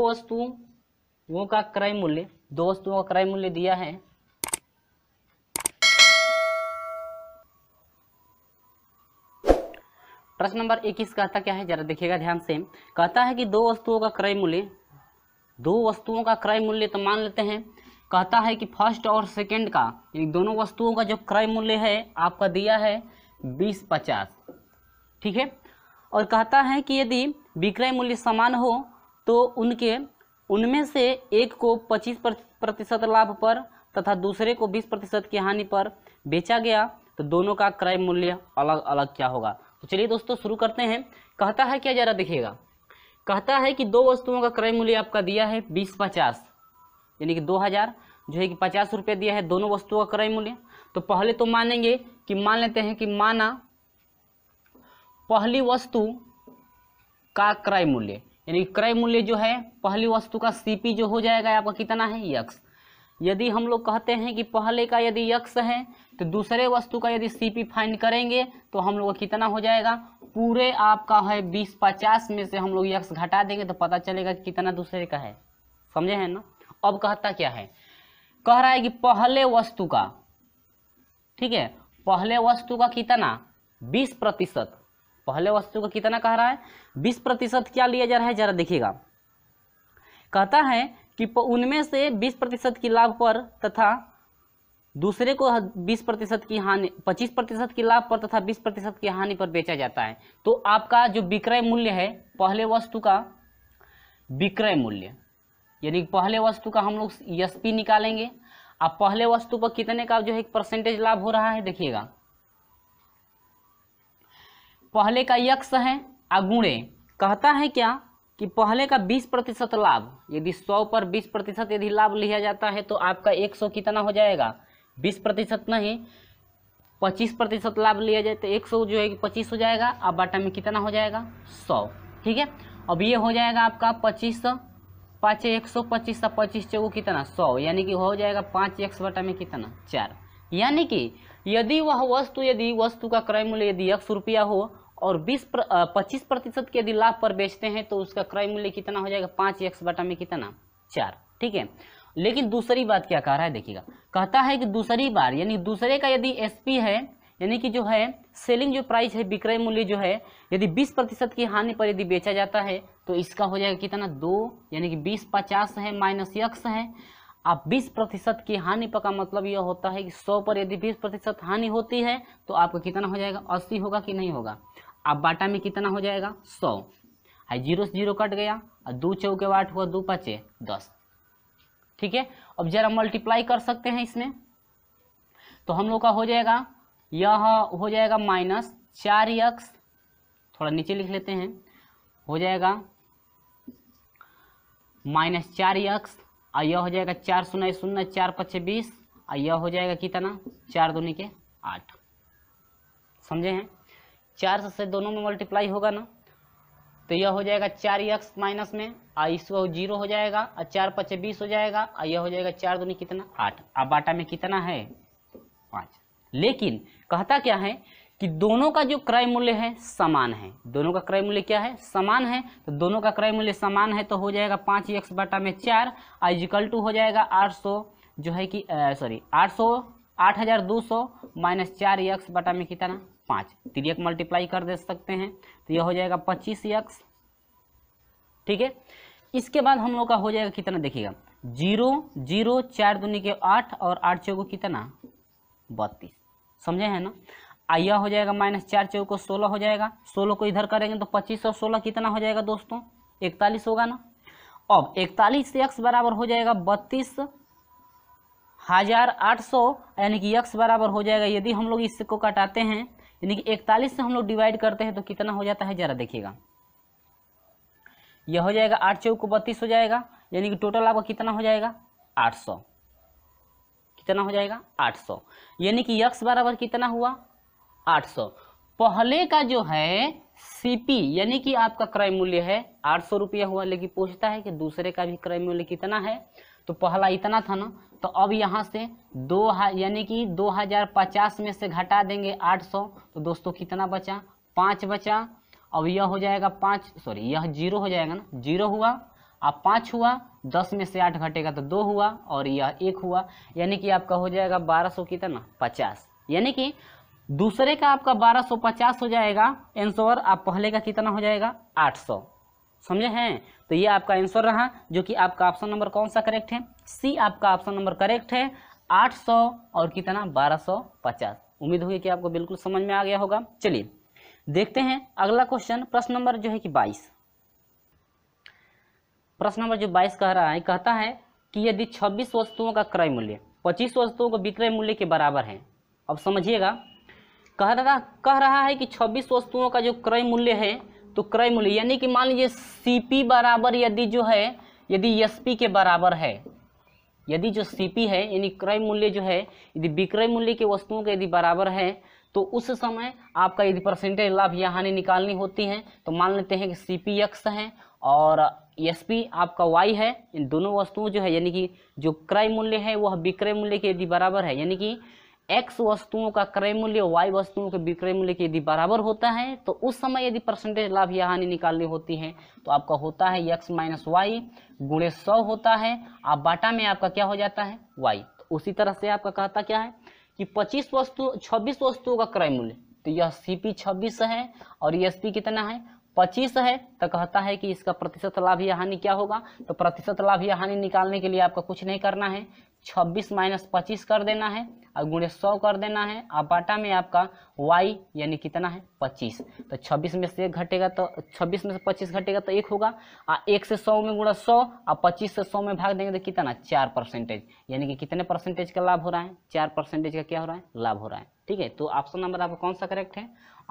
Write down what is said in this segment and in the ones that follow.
दो वस्तुओं का क्रय मूल्य दो वस्तुओं का क्रय मूल्य दिया है प्रश्न नंबर इक्कीस कहता क्या है जरा देखिएगा ध्यान से कहता है कि दो वस्तुओं का क्रय मूल्य दो वस्तुओं का क्रय मूल्य तो मान लेते हैं कहता है कि फर्स्ट और सेकंड का दोनों वस्तुओं का जो क्रय मूल्य है आपका दिया है बीस पचास ठीक है और कहता है कि यदि विक्रय मूल्य समान हो तो उनके उनमें से एक को 25 प्रतिशत लाभ पर तथा दूसरे को 20 प्रतिशत की हानि पर बेचा गया तो दोनों का क्रय मूल्य अलग अलग क्या होगा तो चलिए दोस्तों शुरू करते हैं कहता है क्या ज़रा देखिएगा कहता है कि दो वस्तुओं का क्रय मूल्य आपका दिया है बीस पचास यानी कि दो हज़ार जो है कि पचास रुपये दिया है दोनों वस्तुओं का क्रय मूल्य तो पहले तो मानेंगे कि मान लेते हैं कि माना पहली वस्तु का क्रय मूल्य यानी क्रय मूल्य जो है पहली वस्तु का सीपी जो हो जाएगा आपका कितना है यक्स यदि हम लोग कहते हैं कि पहले का यदि यक्स है तो दूसरे वस्तु का यदि सीपी फाइंड करेंगे तो हम लोग कितना हो जाएगा पूरे आपका है बीस पचास में से हम लोग यक्स घटा देंगे तो पता चलेगा कि कितना दूसरे का है समझे हैं ना अब कहता क्या है कह रहा है कि पहले वस्तु का ठीक है पहले वस्तु का कितना बीस प्रतिशत पहले वस्तु का कितना कह रहा है बीस प्रतिशत क्या लिया जा रहा है जरा देखिएगा कहता है कि उनमें से बीस प्रतिशत की लाभ पर तथा दूसरे को बीस प्रतिशत की हानि पच्चीस प्रतिशत की लाभ पर तथा बीस प्रतिशत की हानि पर बेचा जाता है तो आपका जो विक्रय मूल्य है पहले वस्तु का विक्रय मूल्य यानी पहले वस्तु का हम लोग एस निकालेंगे अब पहले वस्तु पर कितने का जो है परसेंटेज लाभ हो रहा है देखिएगा पहले का यक्ष है अगुणे कहता है क्या कि पहले का 20 प्रतिशत लाभ यदि 100 पर 20 प्रतिशत यदि लाभ लिया जाता है तो आपका 100 कितना हो जाएगा 20 प्रतिशत नहीं 25 प्रतिशत लाभ लिया जाए तो 100 जो है कि पच्चीस हो जाएगा अब बाटा में कितना हो जाएगा 100 ठीक है अब ये हो जाएगा आपका पच्चीस पाँच एक सौ पच्चीस सा तो पच्चीस चौको कितना सौ यानी कि हो जाएगा पाँच एक्स बाटा में कितना चार यानी कि यदि वह वस्तु यदि वस्तु का क्रय मूल्य यदि एक रुपया हो और बीस प्र, पच्चीस प्रतिशत के यदि लाभ पर बेचते हैं तो उसका क्रय मूल्य कितना हो जाएगा पाँच एक्स बटा में कितना चार ठीक है लेकिन दूसरी बात क्या कह रहा है देखिएगा कहता है कि दूसरी बार यानी दूसरे का यदि एसपी है यानी कि जो है सेलिंग जो प्राइस है विक्रय मूल्य जो है यदि 20 प्रतिशत की हानि पर यदि बेचा जाता है तो इसका हो जाएगा कितना दो यानी कि बीस पचास है माइनस यक्स है आप 20 प्रतिशत की हानि पर का मतलब यह होता है कि 100 पर यदि 20 प्रतिशत हानि होती है तो आपका कितना हो जाएगा 80 होगा कि नहीं होगा आप बाटा में कितना हो जाएगा 100 हाई जीरो से जीरो कट गया और दो चौके वाट हुआ दो पाँचे दस ठीक है अब जरा मल्टीप्लाई कर सकते हैं इसमें तो हम लोग का हो जाएगा यह हो जाएगा माइनस चार यक्स थोड़ा नीचे लिख लेते हैं हो जाएगा माइनस चार यक्स और यह हो जाएगा चार शून्य शून्य चार पच्चे बीस और यह हो जाएगा कितना चार दूनी के आठ समझे हैं चार से दोनों में मल्टीप्लाई होगा ना तो यह हो जाएगा चार यक्स माइनस में और इसको जीरो हो जाएगा और चार पच्चे बीस हो जाएगा और यह हो जाएगा चार दूनी कितना आठ अब बाटा में कितना है पाँच लेकिन कहता क्या है कि दोनों का जो क्रय मूल्य है समान है दोनों का क्रय मूल्य क्या है समान है तो दोनों का क्रय मूल्य समान है तो हो जाएगा पाँच एक्स बटा में चार आइजिकल टू हो जाएगा आठ सौ जो है कि सॉरी आठ सौ आठ हज़ार दो सौ माइनस चार यक्स बटा में कितना पाँच तिरक मल्टीप्लाई कर दे सकते हैं तो यह हो जाएगा पच्चीस यक्स ठीक है इसके बाद हम लोग का हो जाएगा कितना देखिएगा जीरो जीरो चार दुनिया के आठ और आठ चौगो कितना बत्तीस समझे हैं ना आइया हो जाएगा माइनस चार चौ को सोलह हो जाएगा सोलह को इधर करेंगे तो पच्चीस और सोलह कितना हो जाएगा दोस्तों इकतालीस होगा ना अब इकतालीस से एक्स बराबर हो जाएगा बत्तीस हज़ार आठ सौ यानी कि यक्स बराबर हो जाएगा यदि हम लोग इसको कटाते हैं यानी कि इकतालीस से हम लोग डिवाइड करते हैं तो कितना हो जाता है ज़रा देखिएगा यह हो जाएगा आठ चौक बत्तीस हो जाएगा यानी कि टोटल आपका कितना हो जाएगा आठ सौ कितना हो जाएगा आठ सौ यानी कि यक्स बराबर कितना हुआ 800 पहले का जो है सीपी यानी कि आपका क्रय मूल्य है आठ सौ रुपया हुआ लेकिन पूछता है कि दूसरे का भी क्रय मूल्य कितना है तो पहला इतना था ना तो अब यहाँ से दो यानी कि 2050 में से घटा देंगे 800 तो दोस्तों कितना बचा पाँच बचा अब यह हो जाएगा पाँच सॉरी यह जीरो हो जाएगा ना जीरो हुआ अब पाँच हुआ दस में से आठ घटेगा तो दो हुआ और यह एक हुआ यानी कि आपका हो जाएगा बारह सौ कितना पचास यानी कि दूसरे का आपका 1250 हो जाएगा एंसोर आप पहले का कितना हो जाएगा 800 समझे हैं तो ये आपका आंसर रहा जो कि आपका ऑप्शन नंबर कौन सा करेक्ट है सी आपका ऑप्शन नंबर करेक्ट है 800 और कितना 1250 उम्मीद होगी कि आपको बिल्कुल समझ में आ गया होगा चलिए देखते हैं अगला क्वेश्चन प्रश्न नंबर जो है कि बाईस प्रश्न नंबर जो बाईस कह रहा है कहता है कि यदि छब्बीस वस्तुओं का क्रय मूल्य पच्चीस वस्तुओं का विक्रय मूल्य के बराबर है अब समझिएगा कह रहा कह रहा है कि 26 वस्तुओं का जो क्रय मूल्य है तो क्रय मूल्य यानी कि मान लीजिए सी बराबर यदि जो है यदि एस के बराबर है यदि जो सी है यानी क्रय मूल्य जो है यदि विक्रय मूल्य के वस्तुओं के यदि बराबर है तो उस समय आपका यदि परसेंटेज लाभ या हानि निकालनी होती है तो मान लेते हैं कि सी पी एक्स है और एस पी आपका वाई है इन दोनों वस्तुओं जो है यानी कि जो क्रय मूल्य है वह विक्रय मूल्य के यदि बराबर है यानी कि एक्स वस्तुओं का क्रय मूल्य वाई वस्तुओं के विक्रय मूल्य के यदि बराबर होता है तो उस समय यदि परसेंटेज लाभ या हानि निकालनी होती है तो आपका होता है एक्स माइनस वाई गुणे सौ होता है आप बाटा में आपका क्या हो जाता है वाई तो उसी तरह से आपका कहता क्या है कि पच्चीस वस्तु छब्बीस वस्तुओं का क्रय मूल्य तो यह सी पी छब्बीस है और ई एस पी कितना है पच्चीस है तो कहता है कि इसका प्रतिशत लाभ या हानि क्या होगा तो प्रतिशत लाभ या हानि निकालने के लिए आपका कुछ नहीं करना है छब्बीस माइनस पच्चीस कर देना है और गुणे सौ कर देना है और बाटा में आपका वाई यानी कितना है 25 तो 26 में से एक घटेगा तो 26 में से 25 घटेगा तो एक होगा और एक से सौ में गुणा सौ और 25 से सौ में भाग देंगे तो कितना चार परसेंटेज यानी कि कितने परसेंटेज का लाभ हो रहा है चार परसेंटेज का क्या हो रहा है लाभ हो रहा है ठीक है तो ऑप्शन नंबर आपका कौन सा करेक्ट है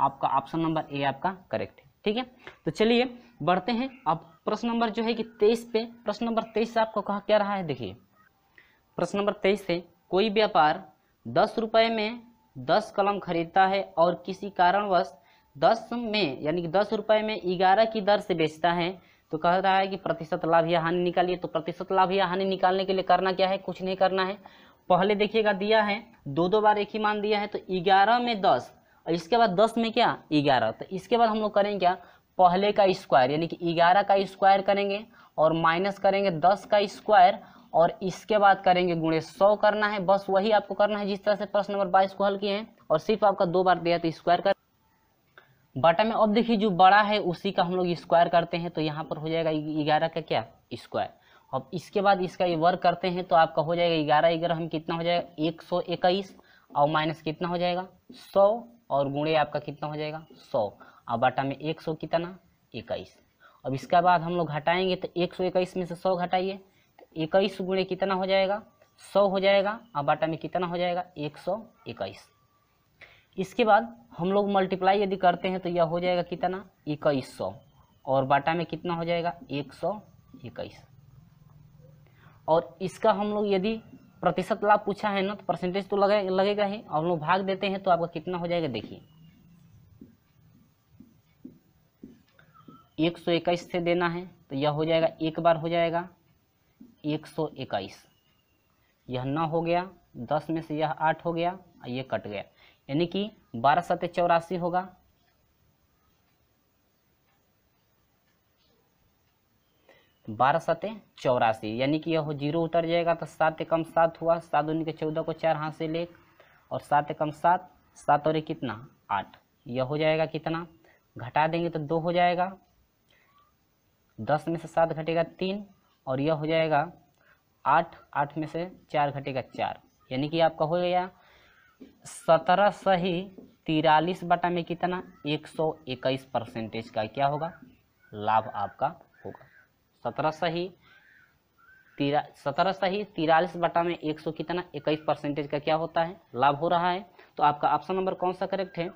आपका ऑप्शन नंबर ए आपका करेक्ट है ठीक है तो चलिए बढ़ते हैं अब प्रश्न नंबर जो है कि तेईस पे प्रश्न नंबर तेईस आपको कहा क्या रहा है देखिए प्रश्न नंबर तेईस है कोई व्यापार दस रुपये में दस कलम खरीदता है और किसी कारणवश दस में यानी कि दस रुपये में ग्यारह की दर से बेचता है तो कह रहा है कि प्रतिशत लाभ या हानि निकालिए तो प्रतिशत लाभ या हानि निकालने के लिए करना क्या है कुछ नहीं करना है पहले देखिएगा दिया है दो दो बार एक ही मान दिया है तो ग्यारह में दस और इसके बाद दस में क्या ग्यारह तो इसके बाद हम लोग करेंगे क्या पहले का स्क्वायर यानी कि ग्यारह का स्क्वायर करेंगे और माइनस करेंगे दस का स्क्वायर और इसके बाद करेंगे गुणे सौ करना है बस वही आपको करना है जिस तरह से प्रश्न नंबर बाईस को हल किए हैं और सिर्फ आपका दो बार दिया तो स्क्वायर कर बटा में अब देखिए जो बड़ा है उसी का हम लोग स्क्वायर करते हैं तो यहाँ पर हो जाएगा ग्यारह का क्या स्क्वायर अब इसके बाद इसका ये वर्क करते हैं तो आपका हो जाएगा ग्यारह ग्यारह हम कितना हो जाएगा एक सौ इक्कीस और माइनस कितना हो जाएगा सौ और गुणे आपका कितना हो जाएगा सौ और बाटा में एक सौ कितना इक्कीस अब इसके बाद हम लोग घटाएंगे तो एक सौ इक्कीस में से सौ घटाइए इक्कीस गुणे कितना हो जाएगा सौ हो जाएगा और बाटा में कितना हो जाएगा एक सौ इक्कीस इसके बाद हम लोग मल्टीप्लाई यदि करते हैं तो यह हो जाएगा कितना इक्कीस सौ और बाटा में कितना हो जाएगा एक सौ इक्कीस और इसका हम लोग यदि प्रतिशत लाभ पूछा है ना तो परसेंटेज तो लगे लगेगा ही और हम लोग भाग देते हैं तो आपका कितना हो जाएगा देखिए एक सौ इक्कीस से देना है तो यह हो जाएगा एक बार हो जाएगा एक सौ इक्कीस यह नौ हो गया दस में से यह आठ हो गया और ये कट गया यानी कि बारह सत्य चौरासी होगा बारह सत्य चौरासी यानी कि यह जीरो उतर जाएगा तो सात कम सात हुआ सात उन्नी के चौदह को चार हाथ से ले और सात कम सात सात और एक कितना आठ यह हो जाएगा कितना घटा देंगे तो दो हो जाएगा दस में से सात घटेगा तीन और यह हो जाएगा आठ आठ में से चार घटेगा चार यानी कि आपका हो गया सत्रह सही तिरालीस बटा में कितना एक सौ इक्कीस परसेंटेज का क्या होगा लाभ आपका होगा सत्रह सही तिरा सत्रह सही तिरालीस बटा में एक सौ कितना इक्कीस परसेंटेज का क्या होता है लाभ हो रहा है तो आपका ऑप्शन नंबर कौन सा करेक्ट है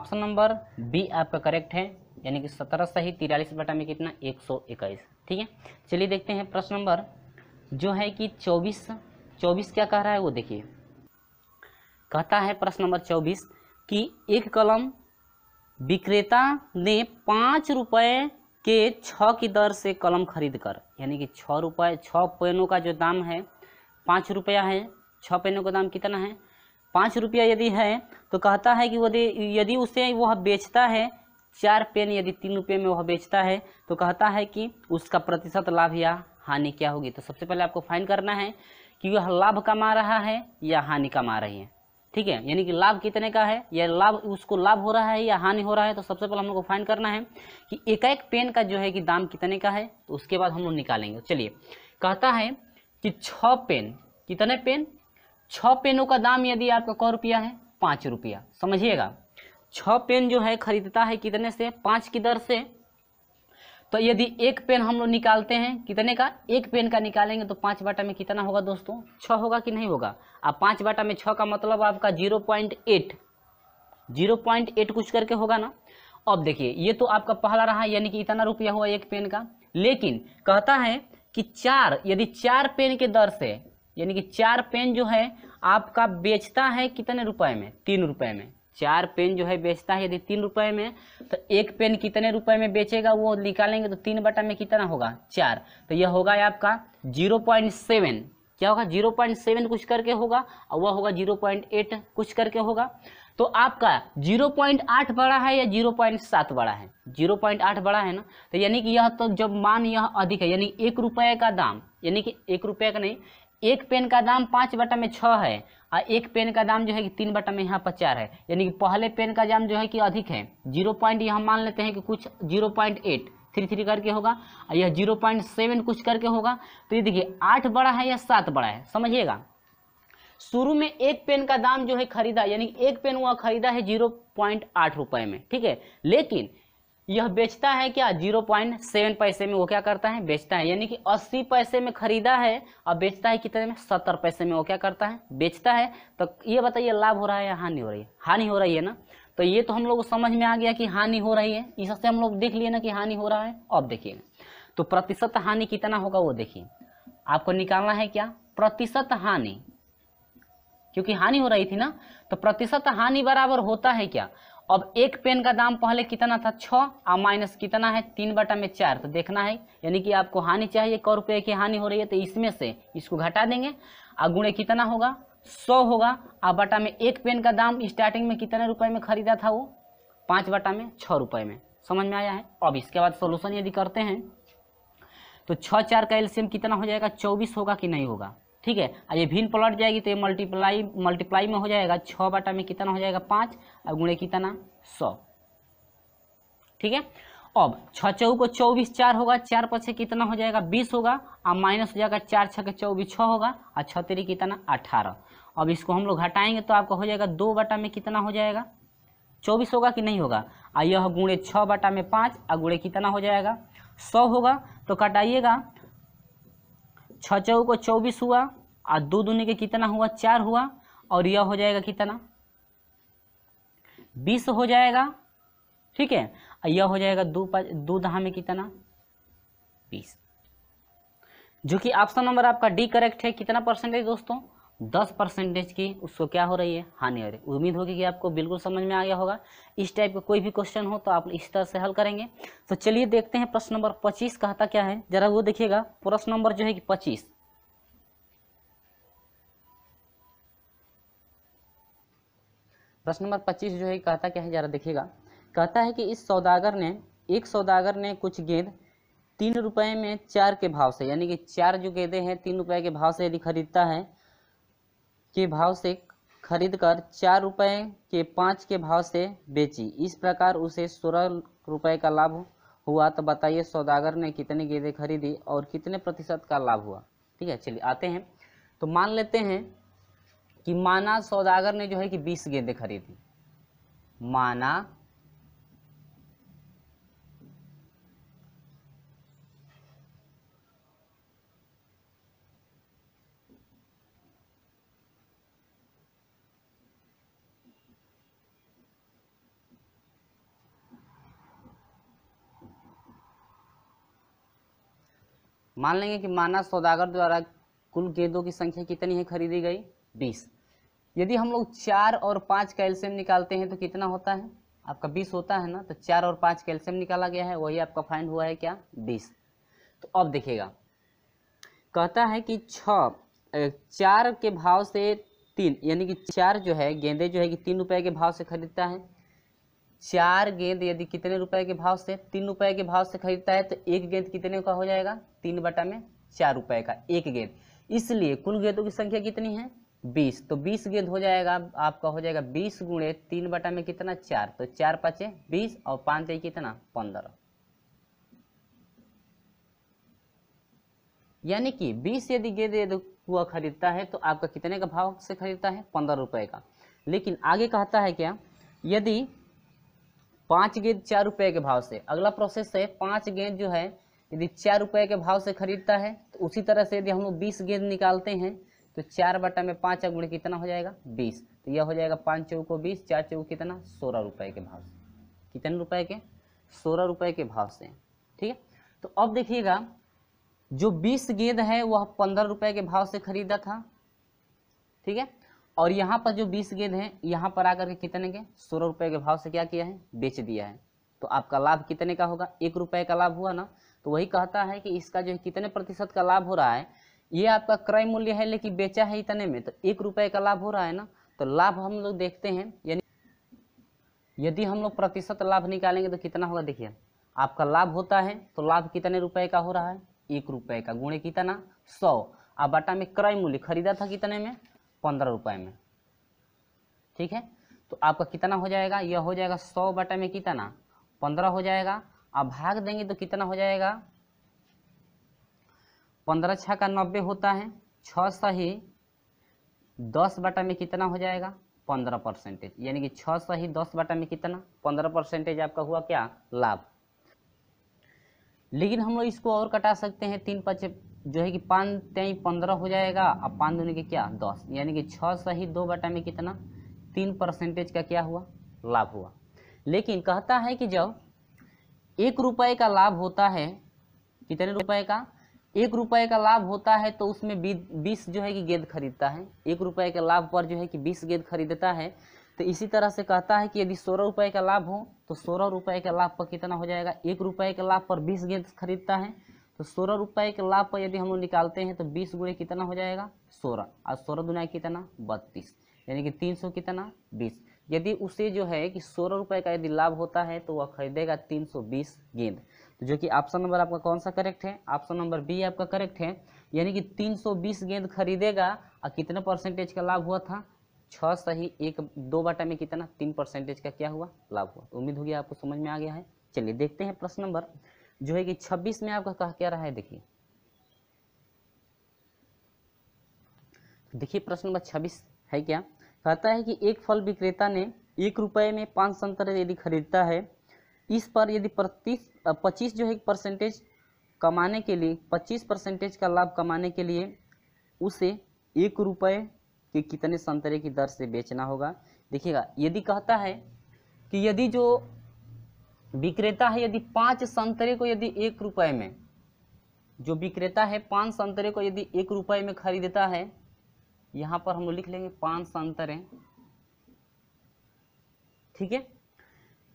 ऑप्शन नंबर बी आपका करेक्ट है यानी कि सत्रह सही तिरालीस बटा में कितना एक सौ इक्कीस ठीक है चलिए देखते हैं प्रश्न नंबर जो है कि चौबीस चौबीस क्या कह रहा है वो देखिए कहता है प्रश्न नंबर चौबीस कि एक कलम विक्रेता ने पाँच रुपये के छ की दर से कलम खरीद कर यानी कि छः रुपये छः पेनों का जो दाम है पाँच रुपया है छः पेनों का दाम कितना है पाँच रुपया यदि है तो कहता है कि यदि यदि उसे वह बेचता है चार पेन यदि तीन रुपये में वह बेचता है तो कहता है कि उसका प्रतिशत लाभ या हानि क्या होगी तो सबसे पहले आपको फाइन करना है कि वह लाभ कमा रहा है या हानि कमा रही है ठीक है यानी कि लाभ कितने का है या लाभ उसको लाभ हो रहा है या हानि हो रहा है तो सबसे पहले हम लोग को फाइन करना है कि एक एक पेन का जो है कि दाम कितने का है तो उसके बाद हम लोग निकालेंगे चलिए कहता है कि छ पेन कितने पेन छ पेनों का दाम यदि आपका कौ रुपया है पाँच रुपया समझिएगा छ पेन जो है खरीदता है कितने से पाँच की दर से तो यदि एक पेन हम लोग निकालते हैं कितने का एक पेन का निकालेंगे तो पाँच बाटा में कितना होगा दोस्तों छः होगा कि नहीं होगा अब पाँच बाटा में छः का मतलब आपका zero point eight zero point eight कुछ करके होगा ना अब देखिए ये तो आपका पहला रहा यानी कि इतना रुपया हुआ एक पेन का लेकिन कहता है कि चार यदि चार पेन के दर से यानी कि चार पेन जो है आपका बेचता है कितने रुपए में तीन रुपए में चार पेन जो है बेचता है यदि तीन रुपये में तो एक पेन कितने रुपए में बेचेगा वो निकालेंगे तो तीन बटा में कितना होगा चार तो यह होगा आपका जीरो पॉइंट सेवन क्या होगा जीरो पॉइंट सेवन कुछ करके होगा और वह होगा जीरो पॉइंट एट कुछ करके होगा तो आपका जीरो पॉइंट आठ बड़ा है या जीरो पॉइंट सात बड़ा है जीरो पॉइंट आठ बड़ा है ना तो यानी कि यह तो जब मान यह अधिक है यानी एक रुपये का दाम यानी कि एक रुपये का नहीं एक पेन का दाम पाँच बटा में छः है और एक पेन का दाम जो है कि तीन बटा में यहाँ पर चार है यानी कि पहले पेन का दाम जो है कि अधिक है जीरो पॉइंट यहाँ मान लेते हैं कि कुछ zero point eight three three करके होगा और यह जीरो पॉइंट सेवन कुछ करके होगा तो ये देखिए आठ बड़ा है या सात बड़ा है समझिएगा शुरू में एक पेन का दाम जो है खरीदा यानी एक पेन हुआ खरीदा है जीरो पॉइंट आठ रुपए में ठीक है लेकिन यह बेचता है क्या जीरो पॉइंट सेवन पैसे में वो क्या करता है बेचता है यानी कि अस्सी पैसे में खरीदा है और बेचता है कितने में सत्तर पैसे में वो क्या करता है बेचता है तो ये बताइए लाभ हो रहा है या हानि हो रही है हानि हो रही है ना तो ये तो हम लोग समझ में आ गया कि हानि हो रही है इससे हम लोग देख लिए ना कि हानि हो रहा है अब देखिए तो प्रतिशत हानि कितना होगा वो देखिए आपको निकालना है क्या प्रतिशत हानि क्योंकि हानि हो रही थी ना तो प्रतिशत हानि बराबर होता है क्या अब एक पेन का दाम पहले कितना था छः और माइनस कितना है तीन बटा में चार तो देखना है यानी कि आपको हानि चाहिए कौ रुपये की हानि हो रही है तो इसमें से इसको घटा देंगे और गुणे कितना होगा सौ होगा और बटा में एक पेन का दाम स्टार्टिंग में कितने रुपए में खरीदा था वो पाँच बटा में छः रुपये में समझ में आया है अब इसके बाद सोल्यूशन यदि करते हैं तो छः चार का एल्सियम कितना हो जाएगा चौबीस होगा कि नहीं होगा ठीक है और ये भिन्न पलट जाएगी तो ये मल्टीप्लाई मल्टीप्लाई में हो जाएगा छः बाटा में कितना हो जाएगा पाँच और गुणे कितना सौ ठीक है अब छः चौ को चौबीस चार होगा चार पछे कितना हो जाएगा बीस होगा और माइनस हो जाएगा चार छः के चौबीस छः होगा और छः तेरी कितना अठारह अब इसको हम लोग हटाएंगे तो आपका हो जाएगा दो बटा में कितना हो जाएगा चौबीस होगा कि नहीं होगा और यह गुणे छः बटा में पाँच और गुणे कितना हो जाएगा सौ होगा तो कटाइएगा छ चौ को चौबीस हुआ और दो दूनी के कितना हुआ चार हुआ और यह हो जाएगा कितना बीस हो जाएगा ठीक है और यह हो जाएगा दो दो दहा में कितना बीस जो कि ऑप्शन नंबर आपका डी करेक्ट है कितना परसेंटेज दोस्तों दस परसेंटेज की उसको क्या हो रही है हानि हो रही है उम्मीद होगी कि आपको बिल्कुल समझ में आ गया होगा इस टाइप का कोई भी क्वेश्चन हो तो आप इस तरह से हल करेंगे तो चलिए देखते हैं प्रश्न नंबर पच्चीस कहता क्या है जरा वो देखिएगा प्रश्न नंबर जो है कि पच्चीस प्रश्न नंबर पच्चीस जो है कहता क्या है जरा देखिएगा कहता है कि इस सौदागर ने एक सौदागर ने कुछ गेंद तीन रुपए में चार के भाव से यानी कि चार जो गेंदे हैं तीन रुपए के भाव से यदि खरीदता है के भाव से खरीद कर चार रुपये के पाँच के भाव से बेची इस प्रकार उसे सोलह रुपये का लाभ हुआ तो बताइए सौदागर ने कितने गेंदे खरीदी और कितने प्रतिशत का लाभ हुआ ठीक है चलिए आते हैं तो मान लेते हैं कि माना सौदागर ने जो है कि बीस गेंदे खरीदी माना मान लेंगे कि माना सौदागर द्वारा कुल गेंदों की संख्या कितनी है खरीदी गई बीस यदि हम लोग चार और पाँच कैल्शियम निकालते हैं तो कितना होता है आपका बीस होता है ना तो चार और पाँच कैल्शियम निकाला गया है वही आपका फाइंड हुआ है क्या बीस तो अब देखिएगा कहता है कि छ चार के भाव से तीन यानी कि चार जो है गेंदे जो है कि तीन रुपए के भाव से खरीदता है चार गेंद यदि कितने रुपए के भाव से तीन रुपए के भाव से खरीदता है तो एक गेंद कितने का हो जाएगा तीन बटा में चार रुपए का एक गेंद इसलिए कुल गेंदों की संख्या कितनी है बीस तो बीस गेंद हो जाएगा आपका हो जाएगा बीस गुणे तीन बटा में कितना चार तो चार पाँचे बीस और पाँच कितना पंद्रह यानी कि बीस यदि गेंद यदि हुआ खरीदता है तो आपका कितने का भाव से खरीदता है पंद्रह रुपए का लेकिन आगे कहता है क्या यदि पाँच गेंद चार रुपये के भाव से अगला प्रोसेस है पाँच गेंद जो है यदि चार रुपये के भाव से खरीदता है तो उसी तरह से यदि हम लोग बीस गेंद निकालते हैं तो चार बटा में पाँच अगुण कितना हो जाएगा बीस तो यह हो जाएगा पाँच को बीस चार चौ कितना सोलह रुपये के भाव से कितने रुपए के सोलह रुपये के भाव से ठीक है तो अब देखिएगा जो बीस गेंद है वह पंद्रह रुपये के भाव से खरीदा था ठीक है और यहाँ पर जो बीस गेंद हैं यहाँ पर आकर के कितने के सोलह रुपये के भाव से क्या किया है बेच दिया है तो आपका लाभ कितने का होगा एक रुपये का लाभ हुआ ना तो वही कहता है कि इसका जो कितने प्रतिशत का लाभ हो रहा है ये आपका क्रय मूल्य है लेकिन बेचा है इतने में तो एक रुपये का लाभ हो रहा है ना तो लाभ हम लोग देखते हैं यानी यदि हम लोग प्रतिशत लाभ निकालेंगे तो कितना होगा देखिए आपका लाभ होता है तो लाभ कितने रुपए का हो रहा है एक रुपए का गुणे कितना सौ अब बाटा में क्रय मूल्य खरीदा था कितने में पंद्रह रुपये में ठीक है तो आपका कितना हो जाएगा यह हो जाएगा सौ बटे में कितना पंद्रह हो जाएगा आप भाग देंगे तो कितना हो जाएगा पंद्रह छः का नब्बे होता है छः सही दस बटा में कितना हो जाएगा पंद्रह परसेंटेज यानी कि छः सही दस बटा में कितना पंद्रह परसेंटेज आपका हुआ क्या लाभ लेकिन हम लोग इसको और कटा सकते हैं तीन पचे जो है कि पाँच तेई पंद्रह हो जाएगा अब पाँच दोनों के क्या दस यानी कि छः सही दो बटा में कितना तीन परसेंटेज का क्या हुआ लाभ हुआ लेकिन कहता है कि जब एक रुपये का लाभ होता है कितने रुपए का एक रुपये का लाभ होता है तो उसमें बीस जो है कि गेंद खरीदता है एक रुपये के लाभ पर जो है कि बीस गेंद खरीदता है तो इसी तरह से कहता है कि यदि सोलह रुपये का लाभ हो तो सोलह रुपये के लाभ पर कितना हो जाएगा एक रुपये के लाभ पर बीस गेंद खरीदता है तो सोलह रुपये के लाभ पर यदि हम लोग निकालते हैं तो बीस गुणे कितना हो जाएगा सोलह और सोलह दुनिया कितना बत्तीस यानी कि तीन सौ कितना बीस यदि उसे जो है कि सोलह रुपये का यदि लाभ होता है तो वह खरीदेगा तीन सौ बीस गेंद तो जो कि ऑप्शन नंबर आपका कौन सा करेक्ट है ऑप्शन नंबर बी आपका करेक्ट है यानी कि तीन सौ बीस गेंद खरीदेगा और कितना परसेंटेज का लाभ हुआ था छः सही एक दो बाटा में कितना तीन परसेंटेज का क्या हुआ लाभ हुआ तो उम्मीद होगी आपको समझ में आ गया है चलिए देखते हैं प्रश्न नंबर जो है कि 26 में आपका कहा क्या रहा है देखिए देखिए प्रश्न नंबर 26 है क्या कहता है कि एक फल विक्रेता ने एक रुपए में पांच संतरे यदि खरीदता है इस पर यदि पच्चीस पच्चीस जो है परसेंटेज कमाने के लिए पच्चीस परसेंटेज का लाभ कमाने के लिए उसे एक रुपये के कितने संतरे की दर से बेचना होगा देखिएगा यदि कहता है कि यदि जो विक्रेता है यदि पांच संतरे को यदि एक रुपए में जो विक्रेता है पांच संतरे को यदि एक रुपए में खरीदता है यहाँ पर हम लिख लेंगे पांच संतरे ठीक है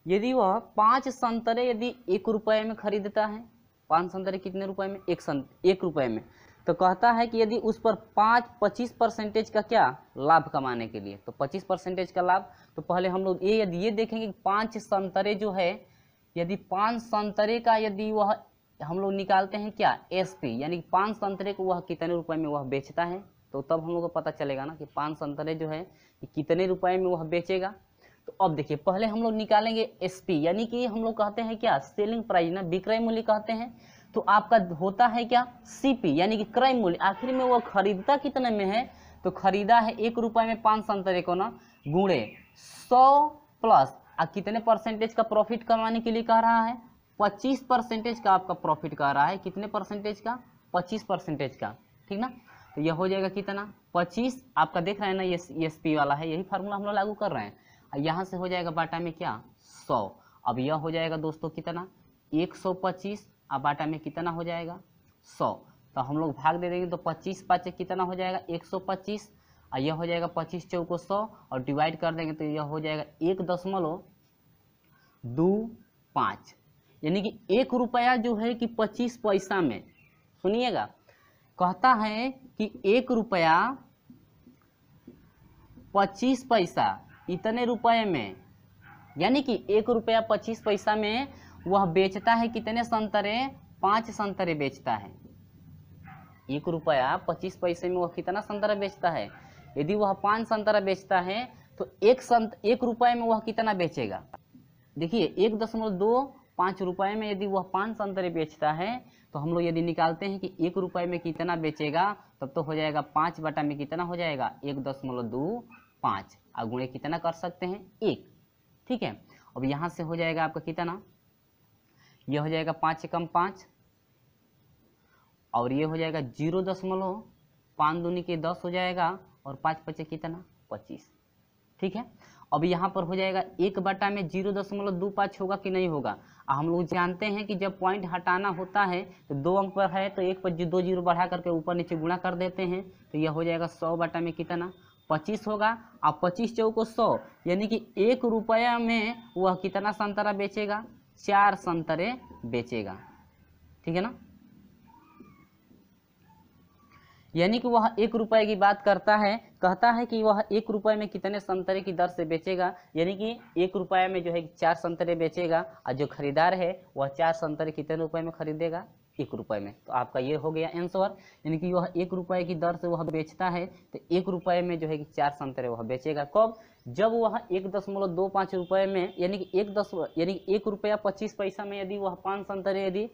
यदि वह पांच संतरे यदि एक रुपए में खरीदता है पांच संतरे कितने रुपए में एक संत एक रुपए में तो कहता है कि यदि उस पर पाँच पच्चीस परसेंटेज का क्या लाभ कमाने के लिए तो पच्चीस परसेंटेज का लाभ तो पहले हम लोग ये यदि ये देखेंगे पाँच संतरे जो है यदि पांच संतरे का यदि वह हम लोग निकालते हैं क्या एस पी यानी कि पांच संतरे को वह कितने रुपए में वह बेचता है तो तब हम लोग को पता चलेगा ना कि पांच संतरे जो है कितने रुपए में वह बेचेगा तो अब देखिए पहले हम लोग निकालेंगे एस पी यानी कि हम लोग कहते हैं क्या सेलिंग प्राइस ना विक्रय मूल्य कहते हैं तो आपका होता है क्या सीपी यानी कि क्रय मूल्य आखिर में वह खरीदता कितने में है तो खरीदा है एक रुपए में पांच संतरे को ना गुणे सौ प्लस कितने परसेंटेज का प्रॉफिट कमाने के लिए कह रहा है पच्चीस परसेंटेज का आपका प्रॉफिट कह रहा है कितने परसेंटेज का पच्चीस परसेंटेज का ठीक ना तो यह हो जाएगा कितना पच्चीस आपका देख रहे हैं ना ये एस पी वाला है यही फार्मूला हम लोग लागू कर रहे हैं यहाँ से हो जाएगा बाटा में क्या सौ अब यह हो जाएगा दोस्तों कितना एक सौ पच्चीस अब बाटा में कितना हो जाएगा सौ तो हम लोग भाग दे देंगे तो पच्चीस पाँच कितना हो जाएगा एक सौ पच्चीस और यह हो जाएगा पच्चीस चौको सौ और डिवाइड कर देंगे तो यह हो जाएगा एक दशमलव दो पाँच यानी कि एक रुपया जो है कि पच्चीस पैसा में सुनिएगा कहता है कि एक रुपया पच्चीस पैसा इतने रुपए में यानी कि एक रुपया पच्चीस पैसा में वह बेचता है कितने संतरे पाँच संतरे बेचता है एक रुपया पच्चीस पैसे में वह कितना संतरा बेचता है यदि वह पाँच संतरा बेचता है तो एक संत एक रुपये में वह कितना बेचेगा देखिए एक दशमलव दो पाँच रुपये में यदि वह पाँच संतरे बेचता है तो हम लोग यदि निकालते हैं कि एक रुपये में कितना बेचेगा तब तो हो जाएगा पाँच बटा में कितना हो जाएगा एक दशमलव दो पाँच और गुणे कितना कर सकते हैं एक ठीक है अब यहाँ से हो जाएगा आपका कितना यह हो जाएगा पाँच एकम पाँच और ये हो जाएगा जीरो दशमलव पाँच दूनी के दस हो जाएगा और पाँच पचे कितना पच्चीस ठीक है अब यहाँ पर हो जाएगा एक बटा में जीरो दशमलव दो पाँच होगा कि नहीं होगा हम लोग जानते हैं कि जब पॉइंट हटाना होता है तो दो अंक पर है तो एक पर दो जीरो बढ़ा करके ऊपर नीचे गुणा कर देते हैं तो यह हो जाएगा सौ बटा में कितना पच्चीस होगा और पच्चीस चौको सौ यानी कि एक रुपया में वह कितना संतरा बेचेगा चार संतरे बेचेगा ठीक है ना यानी कि वह एक रुपए की बात करता है कहता है कि वह एक रुपए में कितने संतरे की दर से बेचेगा यानी कि एक रुपए में जो है चार संतरे बेचेगा और जो खरीदार है वह चार संतरे कितने रुपए में खरीदेगा एक रुपए में तो आपका ये हो गया आंसर यानी कि वह एक रुपए की दर से वह बेचता है तो एक रुपए में जो है कि चार संतरे वह बेचेगा कब जब वह एक दशमलव दो पाँच रुपये में यानी कि एक दस यानी कि एक रुपया पच्चीस पैसा में यदि वह पाँच संतरे यदि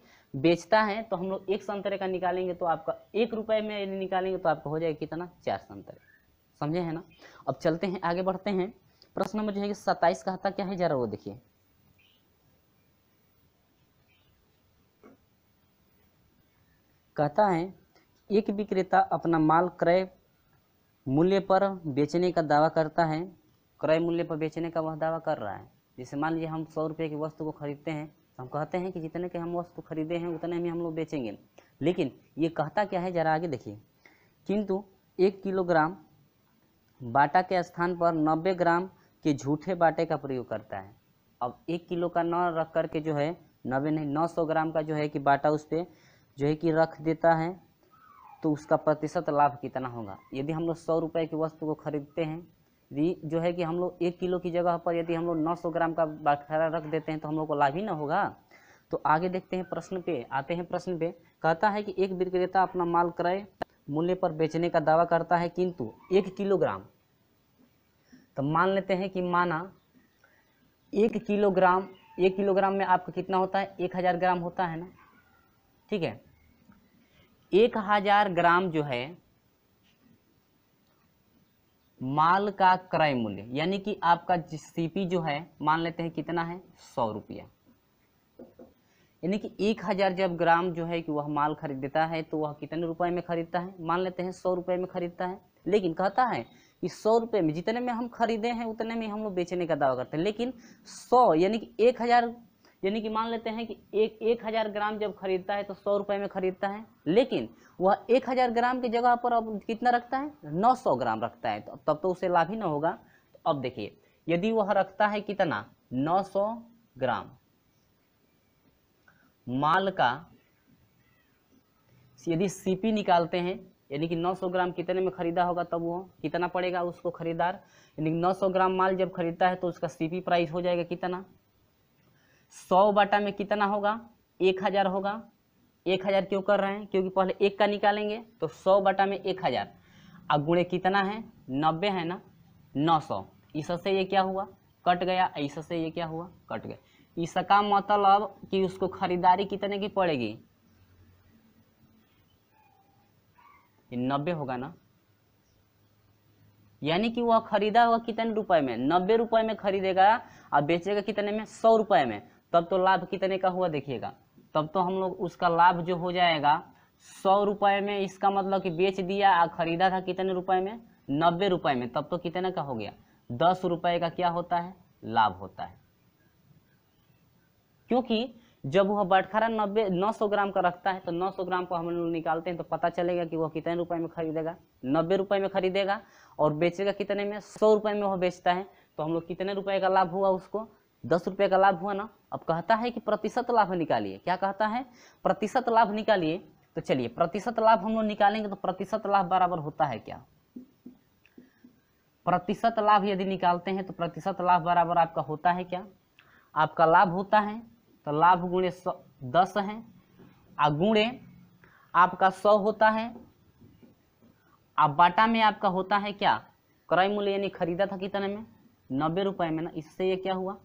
बेचता है तो हम लोग एक संतरे का निकालेंगे तो आपका एक रुपये में यदि निकालेंगे तो आपका हो जाएगा कितना चार संतरे समझे है ना अब चलते हैं आगे बढ़ते हैं प्रश्न नंबर जो है कि सत्ताईस कहता क्या है जरा वो देखिए कहता है एक विक्रेता अपना माल क्रय मूल्य पर बेचने का दावा करता है क्रय मूल्य पर बेचने का वह दावा कर रहा है जैसे मान लीजिए हम सौ रुपये की वस्तु को खरीदते हैं हम कहते हैं कि जितने के हम वस्तु खरीदे हैं उतने में हम लोग बेचेंगे लेकिन ये कहता क्या है ज़रा आगे देखिए किंतु एक किलोग्राम बाटा के स्थान पर नब्बे ग्राम के झूठे बाटे का प्रयोग करता है अब एक किलो का न रख करके जो है नब्बे नहीं नौ सौ ग्राम का जो है कि बाटा उस पर जो है कि रख देता है तो उसका प्रतिशत लाभ कितना होगा यदि हम लोग सौ रुपये की वस्तु को खरीदते हैं जो है कि हम लोग एक किलो की जगह पर यदि हम लोग नौ सौ ग्राम का बटखरा रख देते हैं तो हम लोग को लाभ ही ना होगा तो आगे देखते हैं प्रश्न पे आते हैं प्रश्न पे कहता है कि एक विक्रेता अपना माल क्रय मूल्य पर बेचने का दावा करता है किंतु एक किलोग्राम तो मान लेते हैं कि माना एक किलोग्राम एक किलोग्राम में आपका कितना होता है एक हज़ार ग्राम होता है ना ठीक है एक हज़ार ग्राम जो है माल का क्रय मूल्य यानी कि आपका सीपी जो है मान लेते हैं कितना है सौ रुपया यानी कि एक हज़ार जब ग्राम जो है कि वह माल खरीदता है तो वह कितने रुपए में खरीदता है मान लेते हैं सौ रुपए में खरीदता है लेकिन कहता है कि सौ रुपये में जितने में हम खरीदे हैं उतने में हम लोग बेचने का दावा करते हैं लेकिन सौ यानी कि एक हज़ार यानी कि मान लेते हैं कि एक एक हज़ार ग्राम जब खरीदता है तो सौ रुपए में खरीदता है लेकिन वह एक हज़ार ग्राम की जगह पर अब कितना रखता है नौ सौ ग्राम रखता है तो तब तो उसे लाभ ही ना होगा तो अब देखिए यदि वह रखता है कितना नौ सौ ग्राम माल का यदि सीपी निकालते हैं यानी कि 900 ग्राम कितने में खरीदा होगा तब वो कितना पड़ेगा उसको खरीदार यानी 900 ग्राम माल जब खरीदता है तो उसका सीपी प्राइस हो जाएगा कितना सौ बाटा में कितना होगा एक हज़ार होगा एक हज़ार क्यों कर रहे हैं क्योंकि पहले एक का निकालेंगे तो सौ बटा में एक हज़ार अब गुणे कितना है नब्बे है ना नौ सौ इससे ये क्या हुआ कट गया इससे ये क्या हुआ कट गया इसका मतलब कि उसको खरीदारी कितने की पड़ेगी नब्बे होगा ना यानी कि वह खरीदा होगा कितने रुपए में नब्बे रुपए में खरीदेगा और बेचेगा कितने में सौ रुपए में तब तो लाभ कितने का हुआ देखिएगा तब तो हम लोग उसका लाभ जो हो जाएगा सौ रुपये में इसका मतलब कि बेच दिया और ख़रीदा था कितने रुपये में नब्बे रुपये में तब तो कितने का हो गया दस रुपये का क्या होता है लाभ होता है क्योंकि जब वह बटखरा नब्बे नौ सौ ग्राम का रखता है तो नौ सौ ग्राम को हम लोग निकालते हैं तो पता चलेगा कि वह कितने रुपए में खरीदेगा नब्बे रुपए में खरीदेगा और बेचेगा कितने में सौ रुपए में वह बेचता है तो हम लोग कितने रुपए का लाभ हुआ उसको दस रुपये का लाभ हुआ ना अब कहता है कि प्रतिशत लाभ निकालिए क्या कहता है प्रतिशत लाभ निकालिए तो चलिए प्रतिशत लाभ हम लोग निकालेंगे तो प्रतिशत लाभ बराबर होता है क्या प्रतिशत लाभ यदि निकालते हैं तो प्रतिशत लाभ बराबर आपका होता है क्या आपका लाभ होता है तो लाभ गुणे दस है आ गुणे आपका सौ होता है आप बाटा में आपका होता है क्या क्रय मूल्य यानी खरीदा था कितने में नब्बे रुपए में ना इससे ये क्या हुआ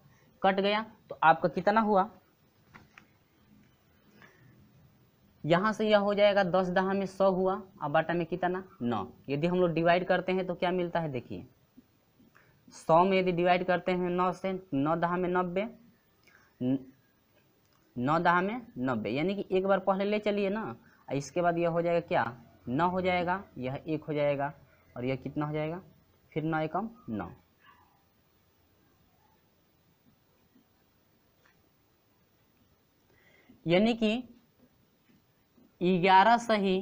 कट गया तो आपका कितना हुआ यहाँ से यह हो जाएगा दस दहा में सौ हुआ और बाटा में कितना नौ यदि हम लोग डिवाइड करते हैं तो क्या मिलता है देखिए सौ में यदि डिवाइड करते हैं नौ से नौ दहा में नब्बे नौ दहा में नब्बे यानी कि एक बार पहले ले चलिए ना इसके बाद यह हो जाएगा क्या नौ हो जाएगा यह एक हो जाएगा और यह कितना हो जाएगा फिर नौ एकम नौ यानी कि ग्यारह सही